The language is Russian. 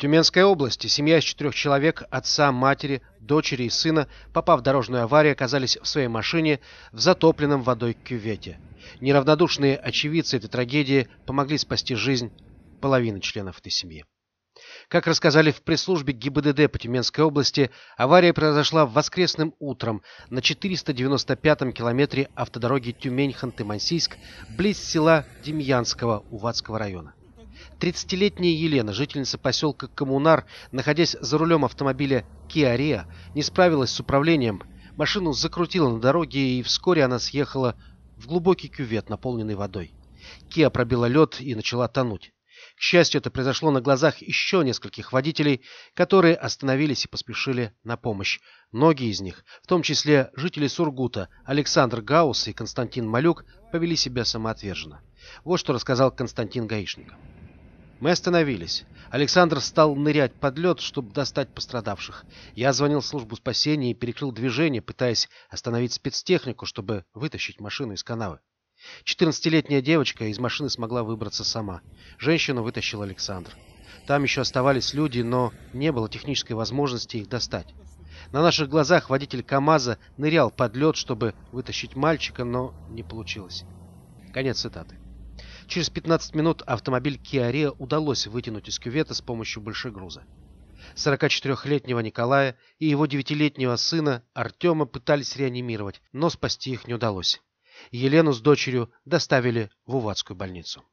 Тюменской области семья из четырех человек, отца, матери, дочери и сына, попав в дорожную аварию, оказались в своей машине в затопленном водой кювете. Неравнодушные очевидцы этой трагедии помогли спасти жизнь половины членов этой семьи. Как рассказали в пресс-службе ГИБДД по Тюменской области, авария произошла воскресным утром на 495-м километре автодороги Тюмень-Ханты-Мансийск близ села Демьянского Увадского района. 30-летняя Елена, жительница поселка Коммунар, находясь за рулем автомобиля Kia Rio, не справилась с управлением. Машину закрутила на дороге, и вскоре она съехала в глубокий кювет, наполненный водой. Kia пробила лед и начала тонуть. К счастью, это произошло на глазах еще нескольких водителей, которые остановились и поспешили на помощь. Многие из них, в том числе жители Сургута, Александр Гаус и Константин Малюк, повели себя самоотверженно. Вот что рассказал Константин Гаишников. Мы остановились. Александр стал нырять под лед, чтобы достать пострадавших. Я звонил в службу спасения и перекрыл движение, пытаясь остановить спецтехнику, чтобы вытащить машину из канавы. 14-летняя девочка из машины смогла выбраться сама. Женщину вытащил Александр. Там еще оставались люди, но не было технической возможности их достать. На наших глазах водитель КамАЗа нырял под лед, чтобы вытащить мальчика, но не получилось. Конец цитаты. Через 15 минут автомобиль Kia удалось вытянуть из кювета с помощью большегруза. 44-летнего Николая и его 9-летнего сына Артема пытались реанимировать, но спасти их не удалось. Елену с дочерью доставили в Увадскую больницу.